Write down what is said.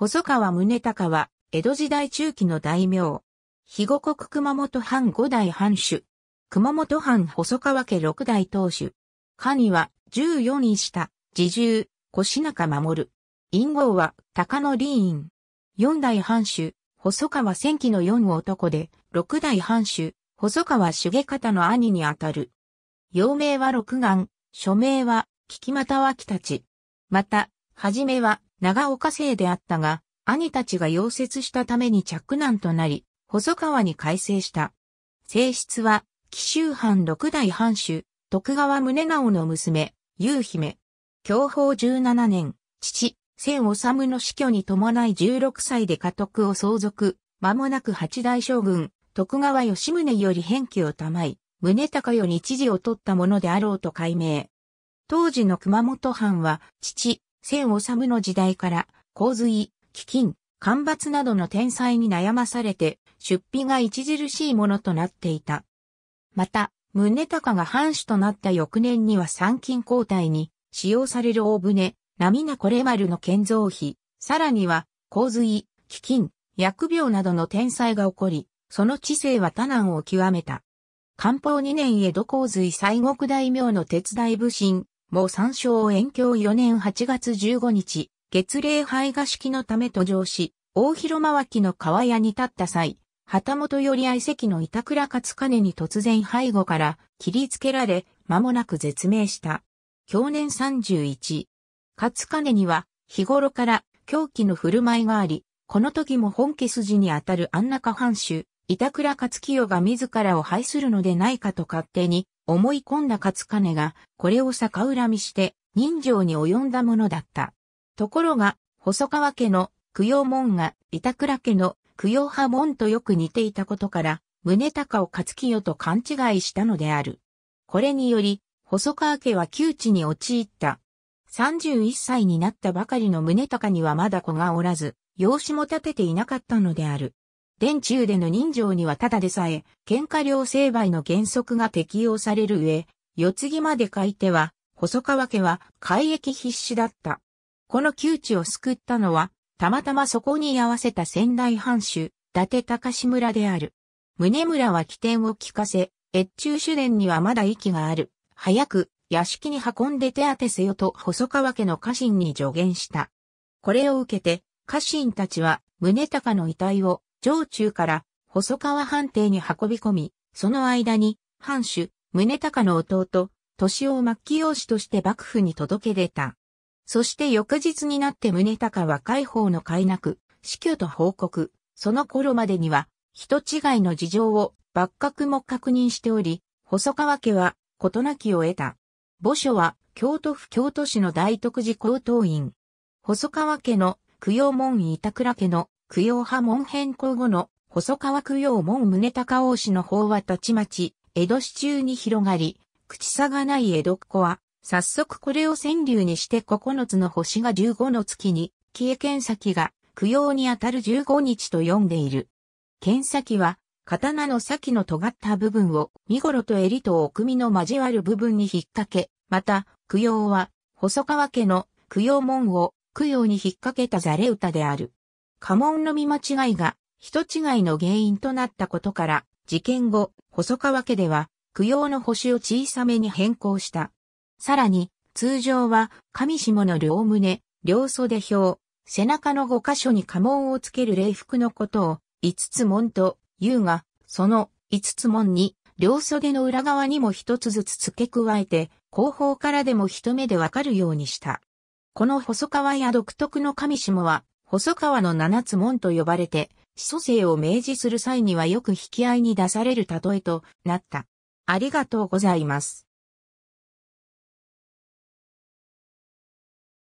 細川宗隆は、江戸時代中期の大名。肥後国熊本藩五代藩主。熊本藩細川家六代当主。下には、十四位下、自重、腰中守。陰号は、高野林院。四代藩主、細川千機の四男で、六代藩主、細川重方の兄にあたる。幼名は六眼、署名は、聞きまたはたち。また、はじめは、長岡姓であったが、兄たちが溶接したために着難となり、細川に改正した。性質は、紀州藩六代藩主、徳川宗直の娘、夕姫。享保十七年、父、千治の死去に伴い16歳で家督を相続、間もなく八代将軍、徳川吉宗より返記を賜い、宗高よに知事を取ったものであろうと解明。当時の熊本藩は、父、千治の時代から、洪水、飢饉、干ばつなどの天災に悩まされて、出費が著しいものとなっていた。また、宗隆が藩主となった翌年には参勤交代に使用される大船、波名これ丸の建造費、さらには、洪水、飢饉、薬病などの天災が起こり、その知性は多難を極めた。漢方二年江戸洪水西国大名の鉄大武神、も参照延鏡4年8月15日、月礼拝賀式のため登場し、大広間脇の川屋に立った際、旗本より愛席の板倉勝金に突然背後から切りつけられ、間もなく絶命した。去年31。勝金には日頃から狂気の振る舞いがあり、この時も本家筋にあたる安中藩主、板倉勝清が自らを排するのでないかと勝手に思い込んだ勝金が、これを逆恨みして人情に及んだものだった。ところが、細川家の供養門が板倉家の供養派門とよく似ていたことから、宗高を勝清と勘違いしたのである。これにより、細川家は窮地に陥った。31歳になったばかりの宗高にはまだ子がおらず、養子も立てていなかったのである。連中での人情にはただでさえ、喧嘩量成敗の原則が適用される上、四つ木まで書いては、細川家は改易必死だった。この窮地を救ったのは、たまたまそこに居合わせた仙台藩主、伊達隆村である。宗村は起点を聞かせ、越中主伝にはまだ息がある。早く、屋敷に運んで手当てせよと細川家の家臣に助言した。これを受けて、家臣たちは宗高の遺体を上中から細川藩邸に運び込み、その間に藩主、宗隆の弟、敏夫末期養子として幕府に届け出た。そして翌日になって宗隆は解放のなく、死去と報告、その頃までには、人違いの事情を幕閣も確認しており、細川家は事なきを得た。墓所は京都府京都市の大徳寺高等院。細川家の供養門板倉家の供養派門変更後の細川供養門宗高王子の法はたちまち、江戸市中に広がり、口差がない江戸っ子は、早速これを川柳にして9つの星が15の月に、消え剣先が供養にあたる15日と読んでいる。剣先は、刀の先の尖った部分を、見頃と襟と奥身の交わる部分に引っ掛け、また、供養は、細川家の供養門を供養に引っ掛けたザレ歌である。家紋の見間違いが人違いの原因となったことから、事件後、細川家では、供養の星を小さめに変更した。さらに、通常は、上下の両胸、両袖表、背中の5箇所に家紋をつける礼服のことを、五つ紋と言うが、その五つ紋に、両袖の裏側にも一つずつ付け加えて、後方からでも一目でわかるようにした。この細川屋独特の上下は、細川の七つ門と呼ばれて、始祖生を明示する際にはよく引き合いに出される例えとなった。ありがとうございます。